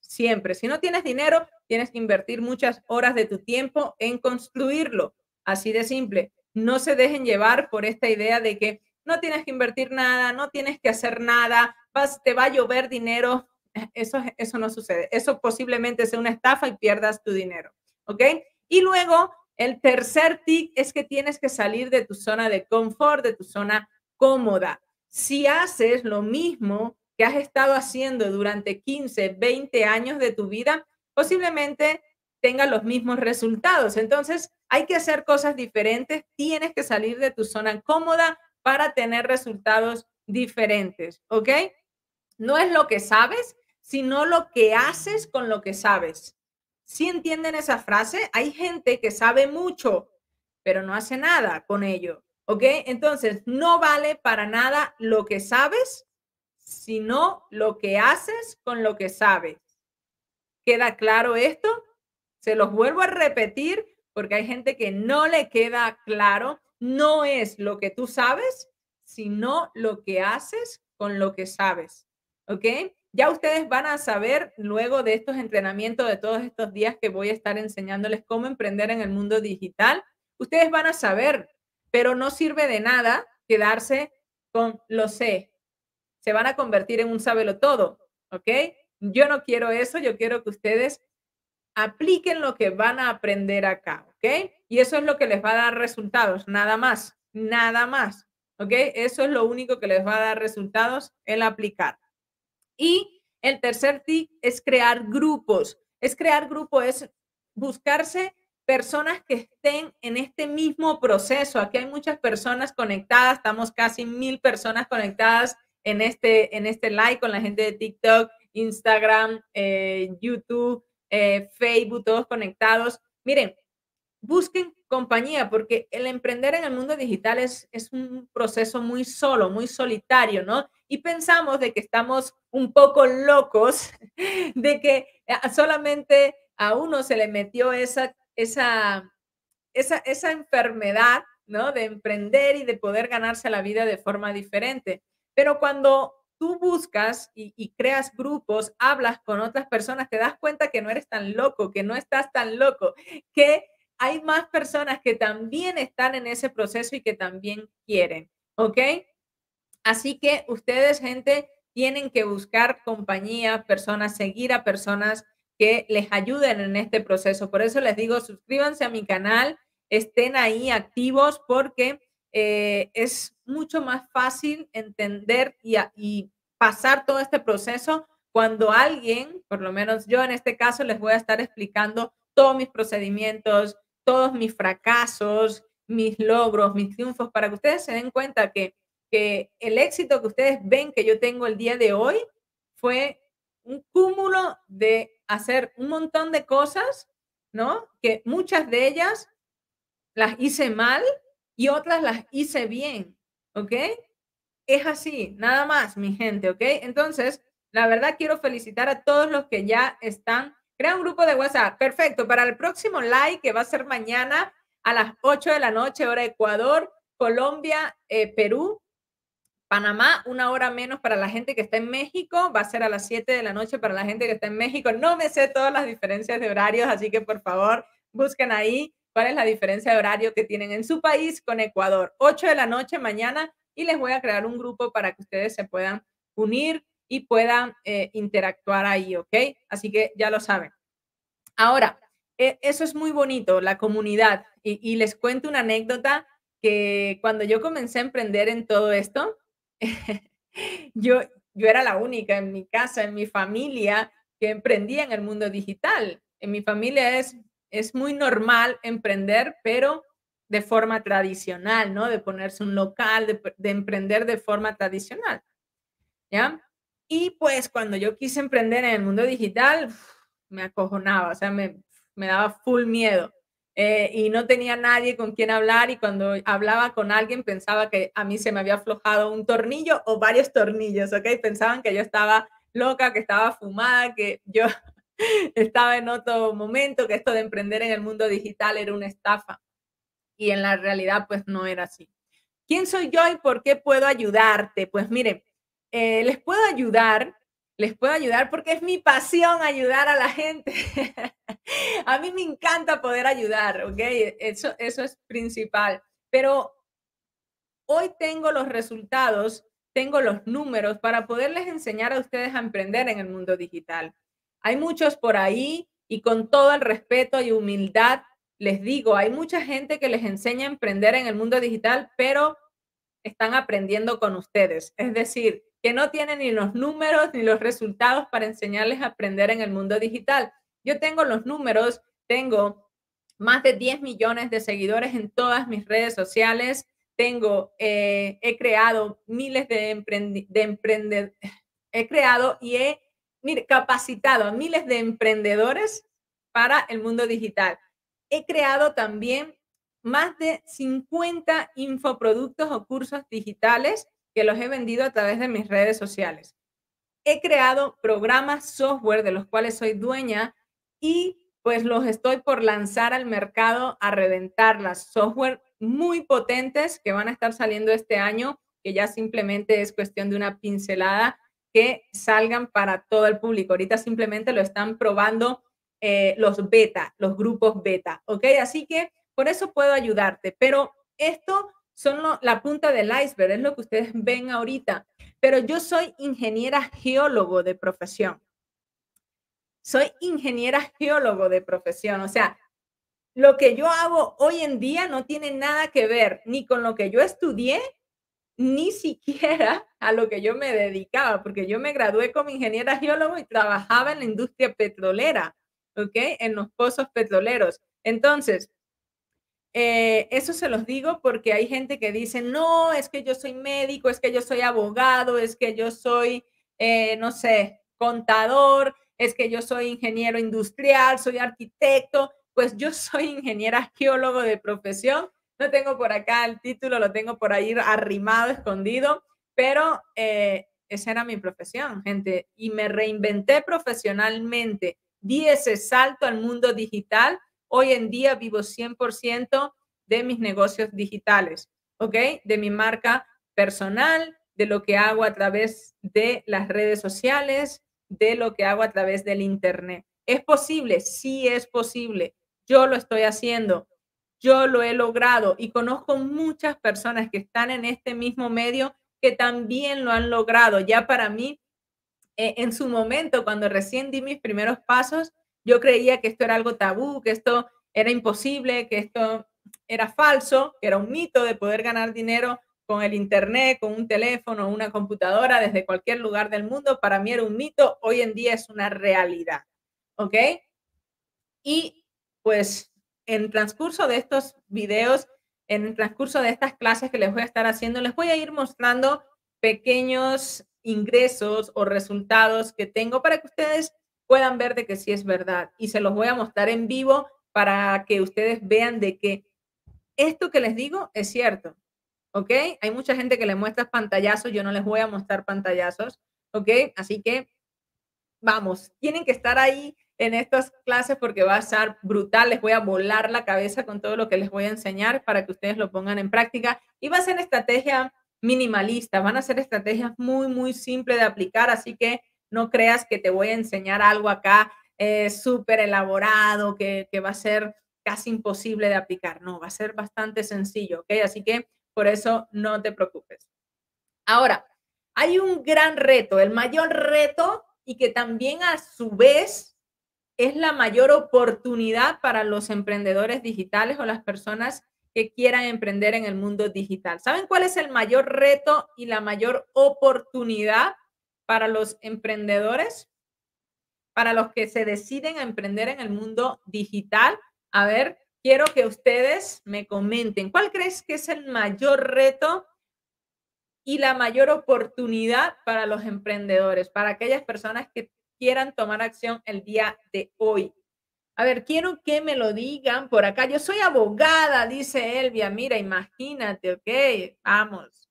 Siempre. Si no tienes dinero, tienes que invertir muchas horas de tu tiempo en construirlo. Así de simple. No se dejen llevar por esta idea de que no tienes que invertir nada, no tienes que hacer nada, vas, te va a llover dinero. Eh, eso, eso no sucede. Eso posiblemente sea una estafa y pierdas tu dinero. ¿Ok? Y luego, el tercer tip es que tienes que salir de tu zona de confort, de tu zona cómoda. Si haces lo mismo has estado haciendo durante 15, 20 años de tu vida, posiblemente tenga los mismos resultados. Entonces, hay que hacer cosas diferentes, tienes que salir de tu zona cómoda para tener resultados diferentes, ¿ok? No es lo que sabes, sino lo que haces con lo que sabes. Si entienden esa frase, hay gente que sabe mucho, pero no hace nada con ello, ¿ok? Entonces, no vale para nada lo que sabes, sino lo que haces con lo que sabes. ¿Queda claro esto? Se los vuelvo a repetir porque hay gente que no le queda claro. No es lo que tú sabes, sino lo que haces con lo que sabes. ¿Ok? Ya ustedes van a saber luego de estos entrenamientos, de todos estos días que voy a estar enseñándoles cómo emprender en el mundo digital, ustedes van a saber, pero no sirve de nada quedarse con lo sé, se van a convertir en un sábelo todo, ¿ok? Yo no quiero eso, yo quiero que ustedes apliquen lo que van a aprender acá, ¿ok? Y eso es lo que les va a dar resultados, nada más, nada más, ¿ok? Eso es lo único que les va a dar resultados, el aplicar. Y el tercer tip es crear grupos. Es crear grupos, es buscarse personas que estén en este mismo proceso. Aquí hay muchas personas conectadas, estamos casi mil personas conectadas en este, en este con la gente de TikTok, Instagram, eh, YouTube, eh, Facebook, todos conectados. Miren, busquen compañía porque el emprender en el mundo digital es, es un proceso muy solo, muy solitario, ¿no? Y pensamos de que estamos un poco locos, *laughs* de que eh, solamente a uno se le metió esa, esa, esa, esa enfermedad, ¿no? De emprender y de poder ganarse la vida de forma diferente. Pero cuando tú buscas y, creas grupos, hablas con otras personas, te das cuenta que no eres tan loco, que no estás tan loco, que hay más personas que también están en ese proceso y que también quieren, ¿ok? Así que ustedes, gente, tienen que buscar compañía, personas, seguir a personas que les ayuden en este proceso. Por eso les digo, suscríbanse a mi canal, estén ahí activos porque eh, es mucho más fácil entender y, pasar todo este proceso cuando alguien, por lo menos yo en este caso, les voy a estar explicando todos mis procedimientos, todos mis fracasos, mis logros, mis triunfos, para que ustedes se den cuenta que, que el éxito que ustedes ven que yo tengo el día de hoy fue un cúmulo de hacer un montón de cosas, ¿no? Que muchas de ellas las hice mal, y otras las hice bien, ¿ok? Es así, nada más, mi gente, ¿ok? Entonces, la verdad quiero felicitar a todos los que ya están. Crea un grupo de WhatsApp. Perfecto, para el próximo live que va a ser mañana a las 8 de la noche, hora Ecuador, Colombia, eh, Perú, Panamá, una hora menos para la gente que está en México, va a ser a las 7 de la noche para la gente que está en México. No me sé todas las diferencias de horarios, así que por favor busquen ahí cuál es la diferencia de horario que tienen en su país con Ecuador. 8 de la noche mañana y les voy a crear un grupo para que ustedes se puedan unir y puedan eh, interactuar ahí, ¿ok? Así que ya lo saben. Ahora, e, eso es muy bonito, la comunidad. Y, les cuento una anécdota que cuando yo comencé a emprender en todo esto, *laughs* yo, yo era la única en mi casa, en mi familia, que emprendía en el mundo digital. En mi familia es es muy normal emprender, pero de forma tradicional, ¿no? De ponerse un local, de, emprender de forma tradicional, ¿ya? Y pues cuando yo quise emprender en el mundo digital, me acojonaba, o sea, me, daba full miedo. Eh, y no tenía nadie con quien hablar y cuando hablaba con alguien pensaba que a mí se me había aflojado un tornillo o varios tornillos, ¿ok? Pensaban que yo estaba loca, que estaba fumada, que yo *laughs* estaba en otro momento, que esto de emprender en el mundo digital era una estafa. Y en la realidad, pues no era así. ¿Quién soy yo y por qué puedo ayudarte? Pues miren, eh, les puedo ayudar, les puedo ayudar porque es mi pasión ayudar a la gente. *laughs* a mí me encanta poder ayudar, ¿ok? Eso, eso es principal. Pero hoy tengo los resultados, tengo los números para poderles enseñar a ustedes a emprender en el mundo digital. Hay muchos por ahí y con todo el respeto y humildad les digo, hay mucha gente que les enseña a emprender en el mundo digital, pero están aprendiendo con ustedes. Es decir, que no tienen ni los números ni los resultados para enseñarles a aprender en el mundo digital. Yo tengo los números, tengo más de 10 millones de seguidores en todas mis redes sociales, tengo, eh, he creado miles de, de emprendedores, he creado y he mire, capacitado a miles de emprendedores para el mundo digital. He creado también más de 50 infoproductos o cursos digitales que los he vendido a través de mis redes sociales. He creado programas software de los cuales soy dueña y pues los estoy por lanzar al mercado a reventar las software muy potentes que van a estar saliendo este año, que ya simplemente es cuestión de una pincelada que salgan para todo el público. Ahorita simplemente lo están probando eh, los beta, los grupos beta, ¿ok? Así que por eso puedo ayudarte, pero esto son la punta del iceberg, es lo que ustedes *laughs* ven ahorita. Pero yo soy ingeniera geólogo de profesión. Soy ingeniera geólogo de profesión, o sea, lo que yo hago hoy en día no tiene nada que ver ni con lo que yo estudié ni siquiera a lo que yo me dedicaba, porque yo me gradué como ingeniera geólogo y trabajaba en la industria petrolera, ¿ok? En los pozos petroleros. Entonces, eh, eso se los digo porque hay gente que dice, no, es que yo soy médico, es que yo soy abogado, es que yo soy, eh, no sé, contador, es que yo soy ingeniero industrial, soy arquitecto, pues yo soy ingeniera geólogo de profesión no tengo por acá el título, lo tengo por ahí arrimado, escondido, pero eh, esa era mi profesión, gente, y me reinventé profesionalmente, di ese salto al mundo digital, hoy en día vivo 100% de mis negocios digitales, ¿ok? De mi marca personal, de lo que hago a través de las redes sociales, de lo que hago a través del Internet. ¿Es posible? Sí es posible. Yo lo estoy haciendo yo lo he logrado y conozco muchas personas que están en este mismo medio que también lo han logrado. Ya para mí, eh, en su momento, cuando recién di mis primeros pasos, yo creía que esto era algo tabú, que esto era imposible, que esto era falso, que era un mito de poder ganar dinero con el Internet, con un teléfono, una computadora, desde cualquier lugar del mundo. Para mí era un mito, hoy en día es una realidad. ¿Ok? Y pues en transcurso de estos videos, en el transcurso de estas clases que les voy a estar haciendo, les voy a ir mostrando pequeños ingresos o resultados que tengo para que ustedes puedan ver de que sí es verdad. Y se los voy a mostrar en vivo para que ustedes vean de que esto que les digo es cierto. ¿Ok? Hay mucha gente que les muestra pantallazos, yo no les voy a mostrar pantallazos. ¿Ok? Así que vamos, tienen que estar ahí en estas clases porque va a ser brutal, les voy a volar la cabeza con todo lo que les voy a enseñar para que ustedes lo pongan en práctica y va a ser estrategia minimalista, van a ser estrategias muy, muy simples de aplicar, así que no creas que te voy a enseñar algo acá eh, súper elaborado que, que va a ser casi imposible de aplicar, no, va a ser bastante sencillo, ¿ok? Así que por eso no te preocupes. Ahora, hay un gran reto, el mayor reto y que también a su vez es la mayor oportunidad para los emprendedores digitales o las personas que quieran emprender en el mundo digital. ¿Saben cuál es el mayor reto y la mayor oportunidad para los emprendedores? Para los que se deciden a emprender en el mundo digital. A ver, quiero que ustedes me comenten, ¿cuál crees que es el mayor reto y la mayor oportunidad para los emprendedores, para aquellas personas que quieran tomar acción el día de hoy. A ver, quiero que me lo digan por acá. Yo soy abogada, dice Elvia. Mira, imagínate, ok, vamos.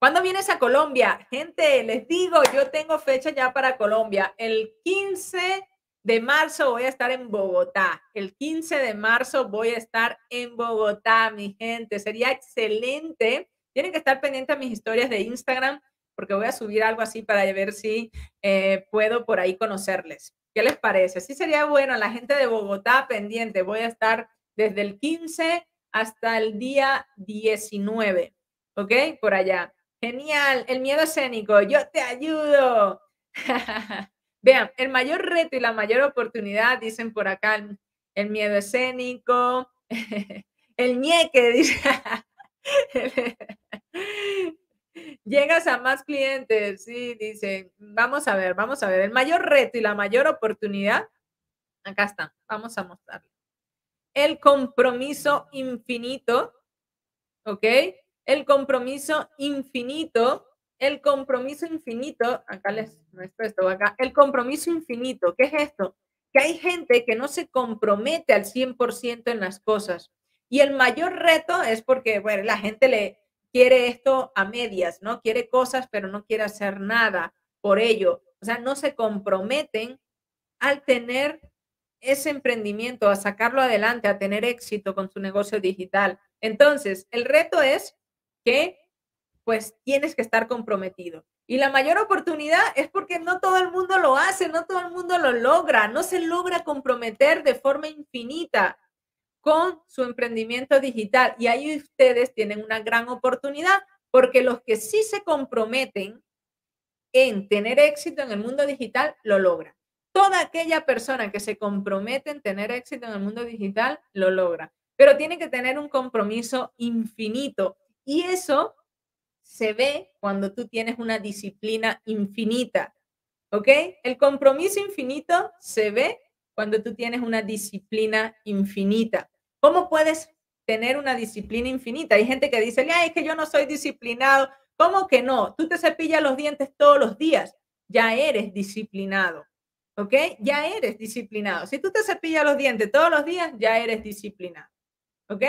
¿Cuándo vienes a Colombia? Gente, les digo, yo tengo fecha ya para Colombia. El 15 de marzo voy a estar en Bogotá. El 15 de marzo voy a estar en Bogotá, mi gente. Sería excelente. Tienen que estar pendientes a mis historias de Instagram porque voy a subir algo así para ver si eh, puedo por ahí conocerles. ¿Qué les parece? Sí sería bueno, la gente de Bogotá pendiente, voy a estar desde el 15 hasta el día 19, ¿ok? Por allá. Genial, el miedo escénico, yo te ayudo. *laughs* Vean, el mayor reto y la mayor oportunidad, dicen por acá, el, miedo escénico, *laughs* el ñeque, *laughs* dice. Llegas a más clientes, sí, dicen, vamos a ver, vamos a ver. El mayor reto y la mayor oportunidad, acá está, vamos a mostrarlo. El compromiso infinito, ¿ok? El compromiso infinito, el compromiso infinito, acá les muestro esto, acá, el compromiso infinito, ¿qué es esto? Que hay gente que no se compromete al 100% en las cosas. Y el mayor reto es porque, bueno, la gente le, quiere esto a medias, ¿no? Quiere cosas, pero no quiere hacer nada por ello. O sea, no se comprometen al tener ese emprendimiento, a sacarlo adelante, a tener éxito con su negocio digital. Entonces, el reto es que pues tienes que estar comprometido. Y la mayor oportunidad es porque no todo el mundo lo hace, no todo el mundo lo logra, no se logra comprometer de forma infinita con su emprendimiento digital. Y ahí ustedes tienen una gran oportunidad porque los que sí se comprometen en tener éxito en el mundo digital lo logran. Toda aquella persona que se compromete en tener éxito en el mundo digital lo logra, pero tiene que tener un compromiso infinito y eso se ve cuando tú tienes una disciplina infinita. ¿Ok? El compromiso infinito se ve cuando tú tienes una disciplina infinita. ¿Cómo puedes tener una disciplina infinita? Hay gente que dice, Ay, es que yo no soy disciplinado. ¿Cómo que no? Tú te cepillas los dientes todos los días. Ya eres disciplinado. ¿Ok? Ya eres disciplinado. Si tú te cepillas los dientes todos los días, ya eres disciplinado. ¿Ok?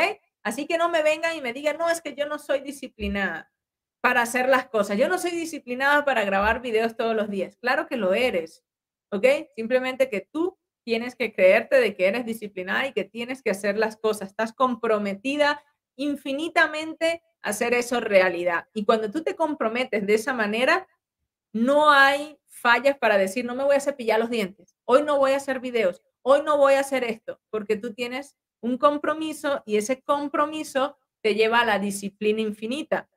Así que no me vengan y me digan, no, es que yo no soy disciplinada para hacer las cosas. Yo no soy disciplinada para grabar videos todos los días. Claro que lo eres. ¿Ok? Simplemente que tú tienes que creerte de que eres disciplinada y que tienes que hacer las cosas. Estás comprometida infinitamente a hacer eso realidad. Y cuando tú te comprometes de esa manera, no hay fallas para decir, no me voy a cepillar los dientes, hoy no voy a hacer videos, hoy no voy a hacer esto, porque tú tienes un compromiso y ese compromiso te lleva a la disciplina infinita.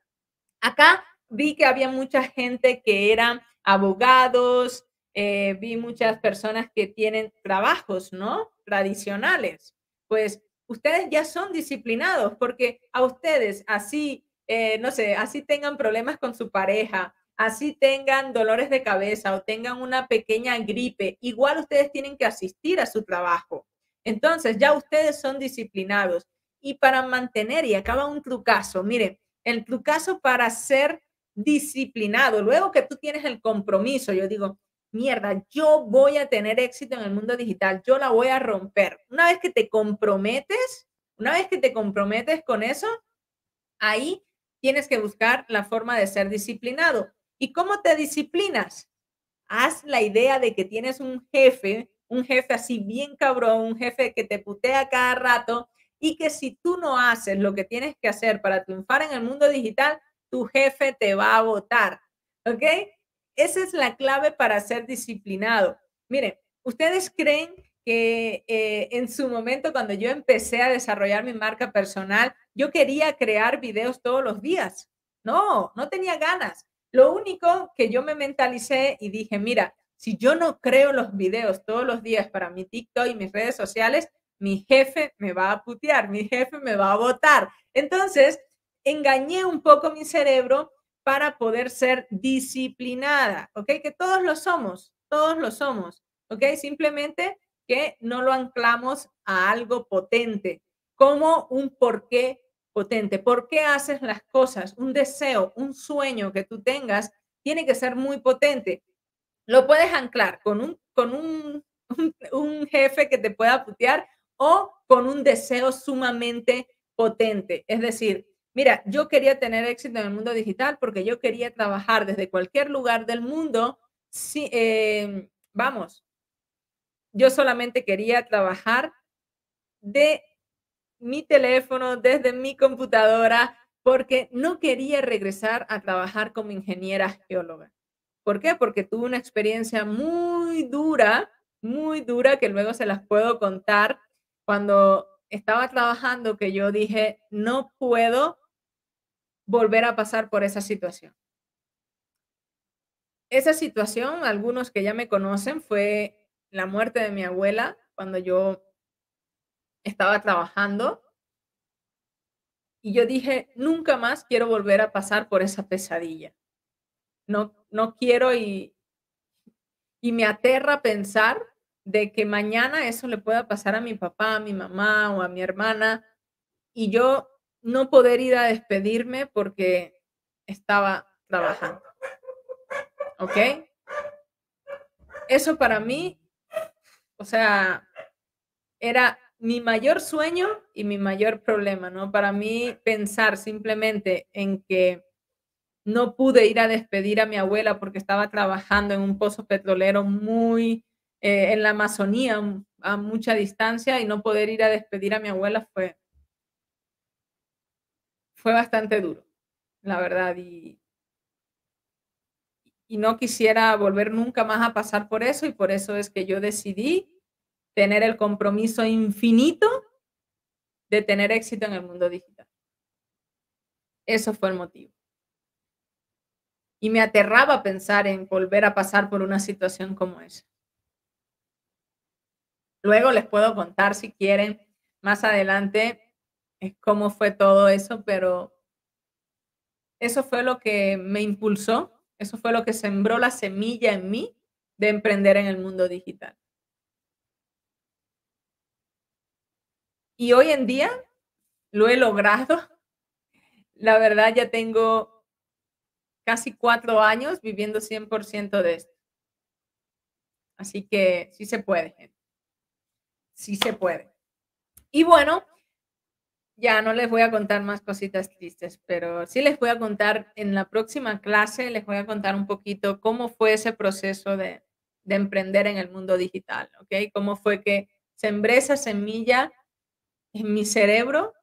Acá vi que había mucha gente que eran abogados, eh, vi muchas personas que tienen trabajos, ¿no? Tradicionales. Pues ustedes ya son disciplinados porque a ustedes así, eh, no sé, así tengan problemas con su pareja, así tengan dolores de cabeza o tengan una pequeña gripe, igual ustedes tienen que asistir a su trabajo. Entonces ya ustedes son disciplinados. Y para mantener, y acaba un trucazo, Mire, el trucazo para ser disciplinado, luego que tú tienes el compromiso, yo digo, mierda, yo voy a tener éxito en el mundo digital, yo la voy a romper. Una vez que te comprometes, una vez que te comprometes con eso, ahí tienes que buscar la forma de ser disciplinado. ¿Y cómo te disciplinas? Haz la idea de que tienes un jefe, un jefe así bien cabrón, un jefe que te putea cada rato y que si tú no haces lo que tienes que hacer para triunfar en el mundo digital, tu jefe te va a votar. ¿Ok? Esa es la clave para ser disciplinado. Miren, ¿ustedes creen que eh, en su momento, cuando yo empecé a desarrollar mi marca personal, yo quería crear videos todos los días? No, no tenía ganas. Lo único que yo me mentalicé y dije, mira, si yo no creo los videos todos los días para mi TikTok y mis redes sociales, mi jefe me va a putear, mi jefe me va a votar. Entonces, engañé un poco mi cerebro para poder ser disciplinada, ¿ok? Que todos lo somos, todos lo somos, ¿ok? Simplemente que no lo anclamos a algo potente, como un porqué potente. ¿Por qué haces las cosas? Un deseo, un sueño que tú tengas tiene que ser muy potente. Lo puedes anclar con un, con un *laughs* jefe que te pueda putear o con un deseo sumamente potente. Es decir, Mira, yo quería tener éxito en el mundo digital porque yo quería trabajar desde cualquier lugar del mundo. Em, vamos, yo solamente quería trabajar de mi teléfono, desde mi computadora, porque no quería regresar a trabajar como ingeniera geóloga. ¿Por qué? Porque tuve una experiencia muy dura, muy dura, que luego se las puedo contar cuando estaba trabajando que yo dije, no puedo volver a pasar por esa situación. Esa situación, algunos que ya me conocen, fue la muerte de mi abuela cuando yo estaba trabajando. Y yo dije, nunca más quiero volver a pasar por esa pesadilla. No, no quiero y, y me aterra pensar de que mañana eso le pueda pasar a mi papá, a mi mamá o a mi hermana y yo no poder ir a despedirme porque estaba trabajando. ¿Ok? Eso para mí, o sea, era mi mayor sueño y mi mayor problema, ¿no? Para mí pensar simplemente en que no pude ir a despedir a mi abuela porque estaba trabajando en un pozo petrolero muy eh, en la Amazonía a mucha distancia y no poder ir a despedir a mi abuela fue, fue bastante duro, la verdad. Y, y no quisiera volver nunca más a pasar por eso y por eso es que yo decidí tener el compromiso infinito de tener éxito en el mundo digital. Eso fue el motivo. Y me aterraba pensar en volver a pasar por una situación como esa. Luego les puedo contar si quieren más adelante eh, cómo fue todo eso, pero eso fue lo que me impulsó, eso fue lo que sembró la semilla en mí de emprender en el mundo digital. Y hoy en día lo he logrado. La verdad, ya tengo casi cuatro años viviendo 100% de esto. Así que sí se puede, gente sí se puede. Y bueno, ya no les voy a contar más cositas tristes, pero sí les voy a contar en la próxima clase, les voy a contar un poquito cómo fue ese proceso de, emprender en el mundo digital, ¿ok? Cómo fue que sembré esa semilla en mi cerebro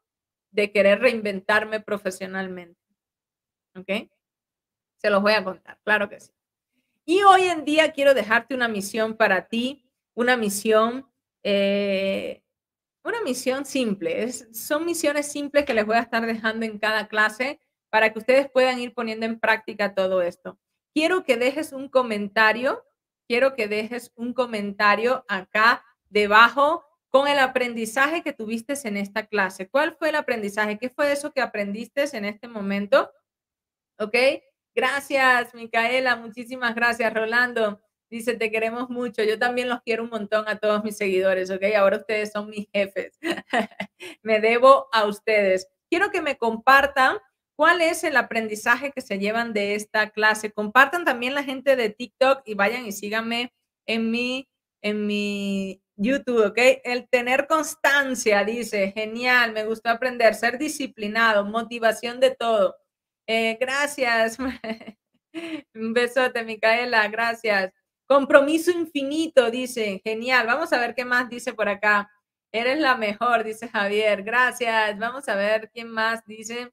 de querer reinventarme profesionalmente, ¿ok? Se los voy a contar, claro que sí. Y hoy en día quiero dejarte una misión para ti, una misión eh, una misión simple, son misiones simples que les voy a estar dejando en cada clase para que ustedes puedan ir poniendo en práctica todo esto. Quiero que dejes un comentario, quiero que dejes un comentario acá debajo con el aprendizaje que tuviste en esta clase. ¿Cuál fue el aprendizaje? ¿Qué fue eso que aprendiste en este momento? ¿Ok? Gracias, Micaela. Muchísimas gracias, Rolando. Dice, te queremos mucho. Yo también los quiero un montón a todos mis seguidores, ¿ok? Ahora ustedes son mis jefes. *laughs* me debo a ustedes. Quiero que me compartan cuál es el aprendizaje que se llevan de esta clase. Compartan también la gente de TikTok y vayan y síganme en mi, en mi YouTube, ¿ok? El tener constancia, dice, genial, me gustó aprender, ser disciplinado, motivación de todo. Eh, gracias. *laughs* Un besote, Micaela, gracias. Compromiso infinito, dice. Genial. Vamos a ver qué más dice por acá. Eres la mejor, dice Javier. Gracias. Vamos a ver quién más dice.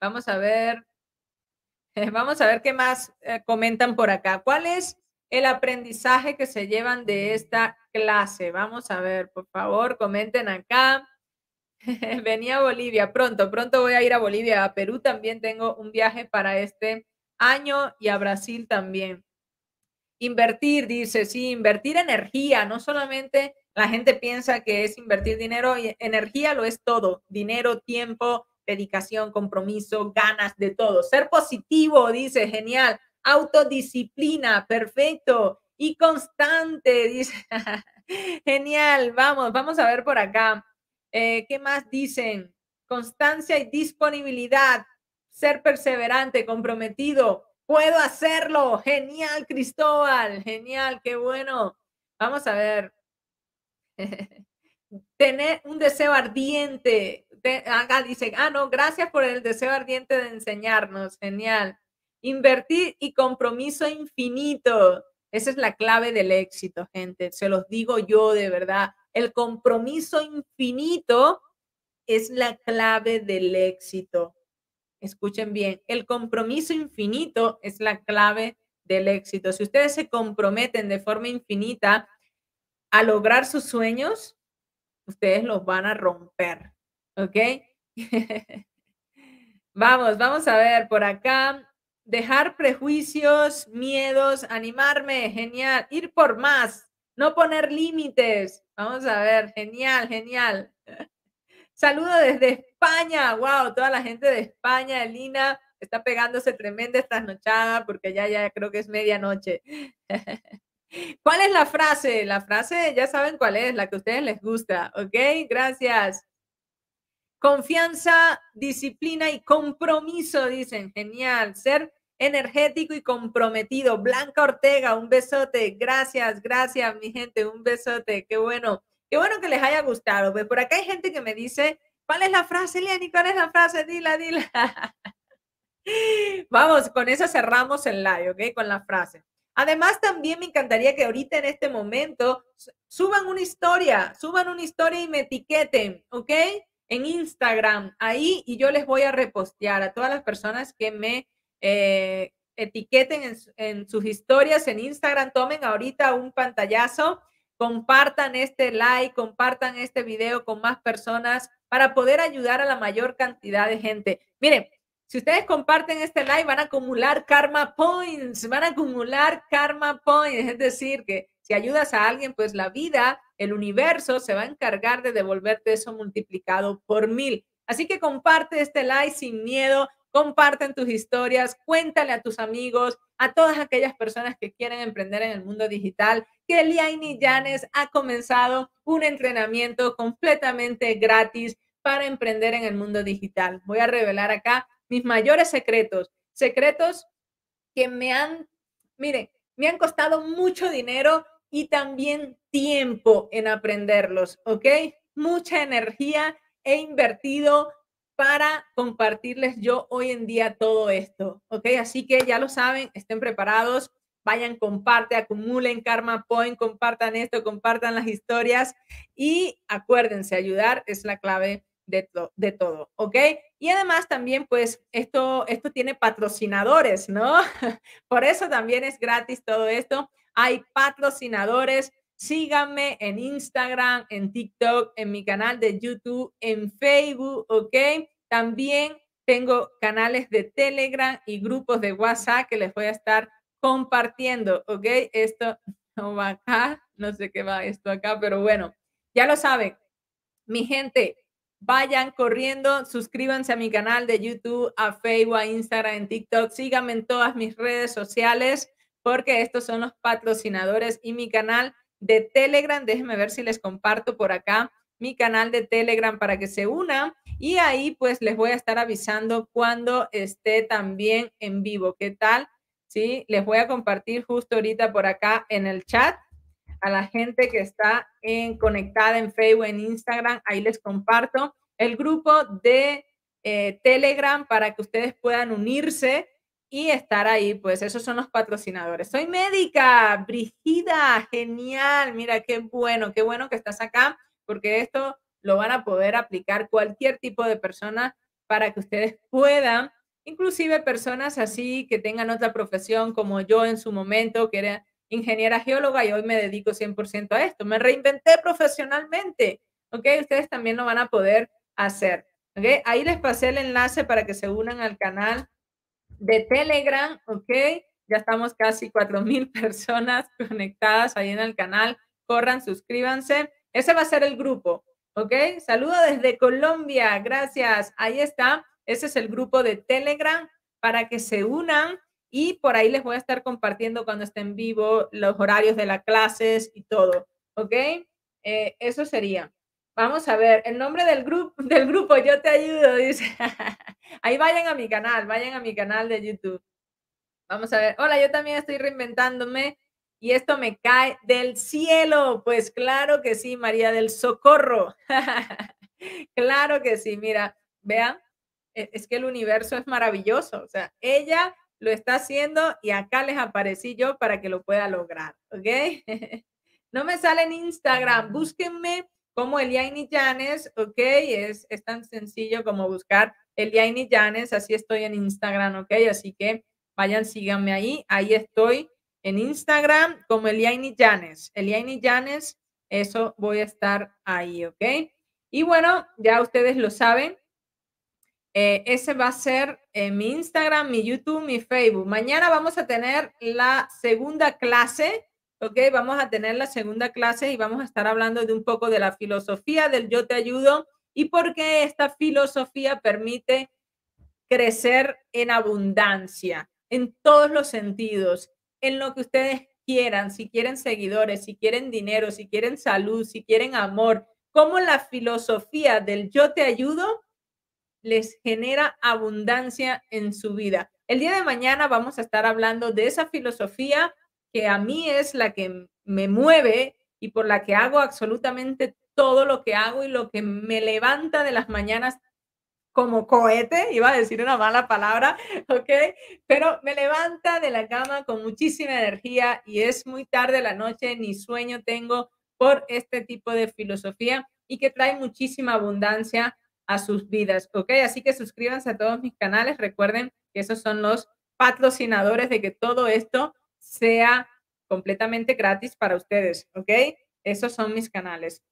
Vamos a ver. Eh, vamos a ver qué más eh, comentan por acá. ¿Cuál es el aprendizaje que se llevan de esta clase? Vamos a ver, por favor, comenten acá. *laughs* Venía a Bolivia, pronto, pronto voy a ir a Bolivia. A Perú también tengo un viaje para este año y a Brasil también. Invertir, dice, sí, invertir energía, no solamente la gente piensa que es invertir dinero energía lo es todo, dinero, tiempo, dedicación, compromiso, ganas de todo. Ser positivo, dice, genial. Autodisciplina, perfecto. Y constante, *laughs* dice, genial. Vamos, vamos a ver por acá. Eh, ¿Qué más dicen? Constancia y disponibilidad, ser perseverante, comprometido, Puedo hacerlo. Genial, Cristóbal. Genial, qué bueno. Vamos a ver. *laughs* Tener un deseo ardiente. Haga dice, ah, no, gracias por el deseo ardiente de enseñarnos. Genial. Invertir y compromiso infinito. Esa es la clave del éxito, gente. Se los digo yo de verdad. El compromiso infinito es la clave del éxito escuchen bien, el compromiso infinito es la clave del éxito. Si ustedes se comprometen de forma infinita a lograr sus sueños, ustedes los van a romper, ¿ok? *laughs* vamos, vamos a ver por acá. Dejar prejuicios, miedos, animarme, genial, ir por más, no poner límites. Vamos a ver, genial, genial. Saludo desde España. Wow, toda la gente de España, Elina, está pegándose tremenda esta trasnochada porque ya, ya creo que es medianoche. *laughs* ¿Cuál es la frase? La frase ya saben cuál es, la que a ustedes les gusta, ¿ok? Gracias. Confianza, disciplina y compromiso, dicen. Genial. Ser energético y comprometido. Blanca Ortega, un besote. Gracias, gracias, mi gente. Un besote. Qué bueno. Qué bueno que les haya gustado. Pues por acá hay gente que me dice, ¿cuál es la frase, Lenny? ¿Cuál es la frase? Dila, dila. *laughs* Vamos, con eso cerramos el live, ¿ok? Con la frase. Además, también me encantaría que ahorita en este momento suban una historia, suban una historia y me etiqueten, ¿ok? En Instagram, ahí, y yo les voy a repostear a todas las personas que me eh, etiqueten en, sus historias en Instagram. Tomen ahorita un pantallazo Compartan este like, compartan este video con más personas para poder ayudar a la mayor cantidad de gente. Miren, si ustedes comparten este like, van a acumular karma points, van a acumular karma points. Es decir, que si ayudas a alguien, pues la vida, el universo se va a encargar de devolverte eso multiplicado por mil. Así que comparte este like sin miedo comparten tus historias, cuéntale a tus amigos, a todas aquellas personas que quieren emprender en el mundo digital, que Liaini Yanes ha comenzado un entrenamiento completamente gratis para emprender en el mundo digital. Voy a revelar acá mis mayores secretos, secretos que me han, miren, me han costado mucho dinero y también tiempo en aprenderlos, ¿ok? Mucha energía he invertido para compartirles yo hoy en día todo esto, ¿ok? Así que ya lo saben, estén preparados, vayan, comparte, acumulen Karma Point, compartan esto, compartan las historias y acuérdense, ayudar es la clave de, todo, ¿ok? Y además también, pues, esto, esto tiene patrocinadores, ¿no? *laughs* Por eso también es gratis todo esto. Hay patrocinadores. Síganme en Instagram, en TikTok, en mi canal de YouTube, en Facebook, ¿ok? También tengo canales de Telegram y grupos de WhatsApp que les voy a estar compartiendo, ¿ok? Esto *laughs* no va acá, no sé qué va esto acá, pero bueno, ya lo saben. Mi gente, vayan corriendo, suscríbanse a mi canal de YouTube, a Facebook, a Instagram, en TikTok, síganme en todas mis redes sociales porque estos son los patrocinadores y mi canal de Telegram, déjenme ver si les comparto por acá mi canal de Telegram para que se unan y ahí pues les voy a estar avisando cuando esté también en vivo. ¿Qué tal? Sí, les voy a compartir justo ahorita por acá en el chat a la gente que está en, conectada en Facebook, en Instagram. Ahí les comparto el grupo de eh, Telegram para que ustedes puedan unirse y estar ahí. Pues esos son los patrocinadores. Soy médica, Brigida, genial. Mira, qué bueno, qué bueno que estás acá porque esto lo van a poder aplicar cualquier tipo de persona para que ustedes *laughs* puedan, inclusive personas así que tengan otra profesión como yo en su momento, que era ingeniera geóloga y hoy me dedico 100% a esto. Me reinventé profesionalmente, ¿ok? Ustedes también lo van a poder hacer, ¿ok? Ahí les pasé el enlace para que se unan al canal de Telegram, ¿ok? Ya estamos casi 4.000 *laughs* personas conectadas ahí en el canal. Corran, suscríbanse. Ese va a ser el grupo, ¿ok? Saludo desde Colombia, gracias. Ahí está. Ese es el grupo de Telegram para que se unan y por ahí les voy a estar compartiendo cuando estén en vivo los horarios de las clases y todo, ¿ok? Eh, eso sería. Vamos a ver, el nombre del grupo, *laughs* del grupo Yo Te Ayudo, dice. *laughs* Ahí vayan a mi canal, vayan a mi canal de YouTube. Vamos a ver. Hola, yo también estoy reinventándome. Y esto me cae del cielo. Pues claro que sí, María del Socorro. *laughs* claro que sí, mira, vean, e, es que el universo es maravilloso. O sea, ella lo está haciendo y acá les aparecí yo para que lo pueda lograr, ¿ok? *laughs* no me sale en Instagram, búsquenme como y Janes, ¿ok? Es, es tan sencillo como buscar y Janes, así estoy en Instagram, ¿ok? Así que vayan, síganme ahí, ahí estoy en Instagram como Eliaini Llanes. Eliaini Llanes, eso voy a estar ahí, ¿ok? Y bueno, ya ustedes lo saben. Eh, ese va a ser eh, mi Instagram, mi YouTube, mi Facebook. Mañana vamos a tener la segunda clase, ¿ok? Vamos a tener la segunda clase y vamos a estar hablando de un poco de la filosofía del yo te ayudo y por qué esta filosofía permite crecer en abundancia, en todos los sentidos, en lo que ustedes quieran, si quieren seguidores, si quieren dinero, si quieren salud, si quieren amor, cómo la filosofía del yo te ayudo les genera abundancia en su vida. El día de mañana vamos a estar hablando de esa filosofía que a mí es la que me mueve y por la que hago absolutamente todo lo que hago y lo que me levanta de las mañanas como cohete, iba a decir una mala palabra, ¿ok? Pero me levanta de la cama con muchísima energía y es muy tarde la noche, ni sueño tengo por este tipo de filosofía y que trae muchísima abundancia a sus vidas, ¿ok? Así que suscríbanse a todos mis canales, recuerden que esos son los patrocinadores de que todo esto sea completamente gratis para ustedes, ¿ok? Esos son mis canales.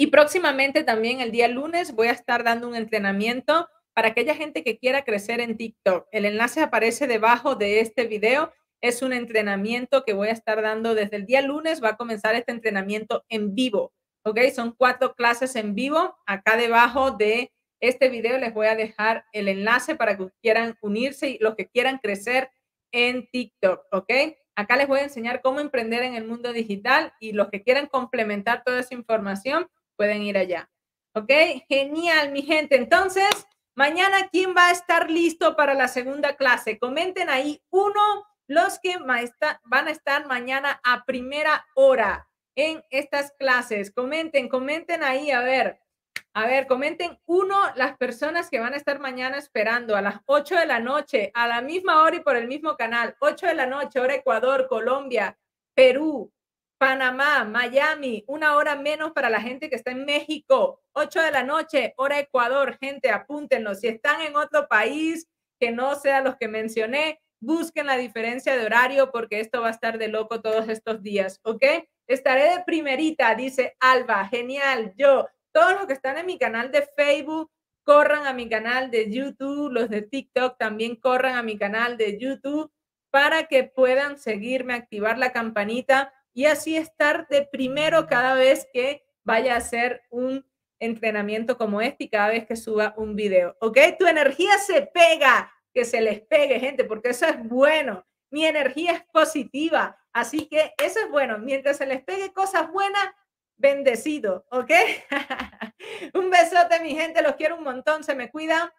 Y próximamente también el día lunes voy a estar dando un entrenamiento para aquella gente que quiera crecer en TikTok. El enlace aparece debajo de este video. Es un entrenamiento que voy a estar dando desde el día lunes. Va a comenzar este entrenamiento en vivo. ¿Ok? Son cuatro clases en vivo. Acá debajo de este video les voy a dejar el enlace para que quieran unirse y los que quieran crecer en TikTok. ¿Ok? Acá les voy a enseñar cómo emprender en el mundo digital y los que quieran complementar toda esa información pueden ir allá. ¿Ok? Genial, mi gente. Entonces, mañana, ¿quién va a estar listo para la segunda clase? Comenten ahí uno los que van a estar mañana a primera hora en estas clases. Comenten, comenten ahí, a ver. A ver, comenten uno las personas que van a estar mañana esperando a las 8 de la noche, a la misma hora y por el mismo canal, 8 de la noche, hora Ecuador, Colombia, Perú, Panamá, Miami, una hora menos para la gente que está en México, 8 de la noche, hora Ecuador, gente, apúntenlo. Si están en otro país que no sea los que mencioné, busquen la diferencia de horario porque esto va a estar de loco todos estos días, ¿ok? Estaré de primerita, dice Alba, genial, yo. Todos los que están en mi canal de Facebook, corran a mi canal de YouTube, los de TikTok también corran a mi canal de YouTube para que puedan seguirme, activar la campanita y así estar de primero cada vez que vaya a hacer un entrenamiento como este y cada vez que suba un video, ¿ok? Tu energía se pega, que se les pegue, gente, porque eso es bueno. Mi energía es positiva, así que eso es bueno. Mientras se les pegue cosas buenas, bendecido, ¿ok? *laughs* un besote, mi gente, los quiero un montón, se me cuidan.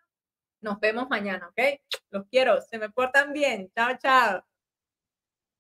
Nos vemos mañana, ¿ok? Los quiero, se me portan bien. Chao, chao.